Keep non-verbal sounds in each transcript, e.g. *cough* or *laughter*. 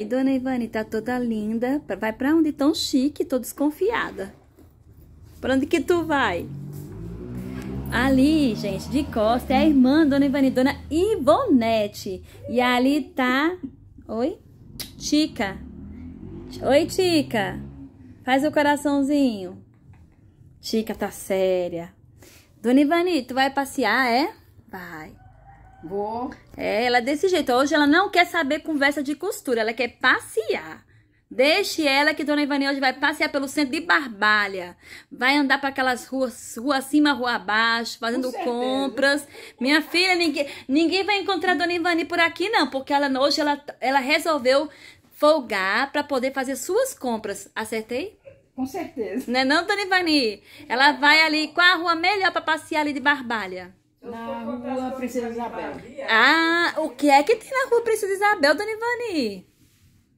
E Dona Ivane tá toda linda. Vai pra onde tão chique? Tô desconfiada. Pra onde que tu vai? Ali, gente, de costa, é a irmã Dona Ivani, Dona Ivonete. E ali tá... Oi? Tica. Oi, Tica. Faz o coraçãozinho. Tica tá séria. Dona Ivani, tu vai passear, é? Vai. Vou. É, ela é desse jeito. Hoje ela não quer saber conversa de costura, ela quer passear. Deixe ela que Dona Ivani hoje vai passear pelo centro de Barbalha. Vai andar para aquelas ruas, rua acima, rua abaixo, fazendo compras. Minha filha, ninguém, ninguém vai encontrar Dona Ivani por aqui não, porque ela hoje ela, ela resolveu folgar para poder fazer suas compras. Acertei? Com certeza. Não é não, Dona Ivani? Ela vai ali, qual a rua melhor para passear ali de Barbalha? Na rua Princesa Isabel. Ah, o que é que tem na rua Princesa Isabel, Dona Ivani?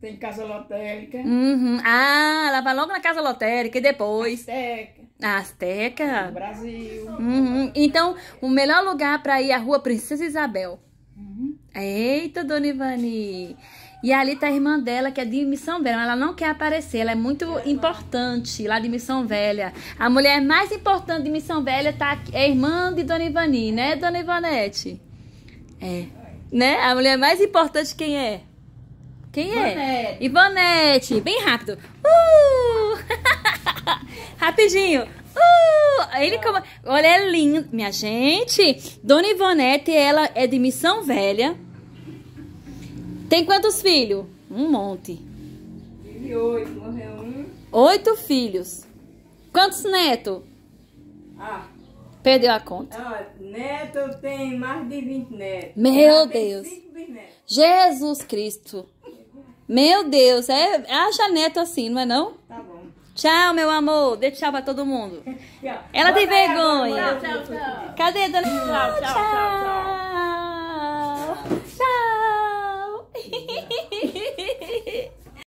Tem casa lotérica. Uhum. Ah, ela vai logo na casa lotérica e depois. Azteca. Azteca. No Brasil. Uhum. Então, o melhor lugar para ir é a rua Princesa Isabel. Uhum. Eita, Dona Ivani. E ali tá a irmã dela, que é de Missão Velha. Ela não quer aparecer, ela é muito é importante lá de Missão Velha. A mulher mais importante de Missão Velha tá, é irmã de Dona Ivani, né, Dona Ivanete? É. Né? A mulher mais importante quem é? Quem é? Ivanete. Ivanete. Bem rápido. Uh! *laughs* Rapidinho. Uh! Ele como... Olha, é lindo. Minha gente, Dona Ivonete, ela é de Missão Velha. Tem quantos filhos? Um monte. Tive oito, morreu um. Oito filhos. Quantos netos? Ah. Perdeu a conta. Ah, neto tem mais de 20 netos. Meu Deus. Jesus Cristo. Meu Deus, é, acha neto assim, não é não? Tá bom. Tchau, meu amor. Dê tchau pra todo mundo. *laughs* Ela tem vergonha. Tchau, tchau, tchau. Cadê, dona? Tchau, tchau, tchau. tchau.